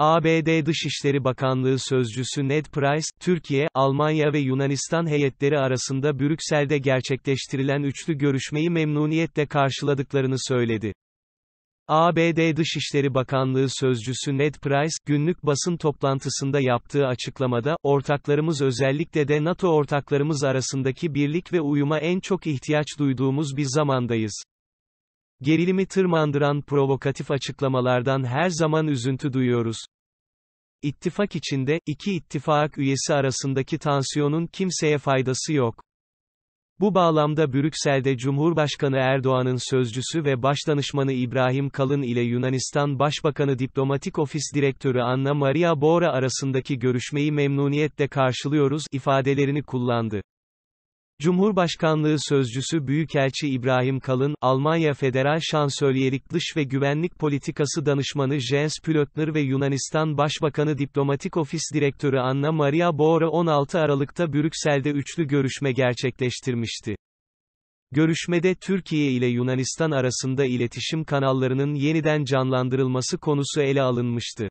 ABD Dışişleri Bakanlığı Sözcüsü Ned Price, Türkiye, Almanya ve Yunanistan heyetleri arasında Brüksel'de gerçekleştirilen üçlü görüşmeyi memnuniyetle karşıladıklarını söyledi. ABD Dışişleri Bakanlığı Sözcüsü Ned Price, günlük basın toplantısında yaptığı açıklamada, ortaklarımız özellikle de NATO ortaklarımız arasındaki birlik ve uyuma en çok ihtiyaç duyduğumuz bir zamandayız. Gerilimi tırmandıran provokatif açıklamalardan her zaman üzüntü duyuyoruz. İttifak içinde, iki ittifak üyesi arasındaki tansiyonun kimseye faydası yok. Bu bağlamda Brüksel'de Cumhurbaşkanı Erdoğan'ın sözcüsü ve başdanışmanı İbrahim Kalın ile Yunanistan Başbakanı Diplomatik Ofis Direktörü Anna Maria Bora arasındaki görüşmeyi memnuniyetle karşılıyoruz ifadelerini kullandı. Cumhurbaşkanlığı Sözcüsü Büyükelçi İbrahim Kalın, Almanya Federal Şansölyelik Dış ve Güvenlik Politikası Danışmanı Jens Pülötner ve Yunanistan Başbakanı Diplomatik Ofis Direktörü Anna Maria Boğra 16 Aralık'ta Brüksel'de üçlü görüşme gerçekleştirmişti. Görüşmede Türkiye ile Yunanistan arasında iletişim kanallarının yeniden canlandırılması konusu ele alınmıştı.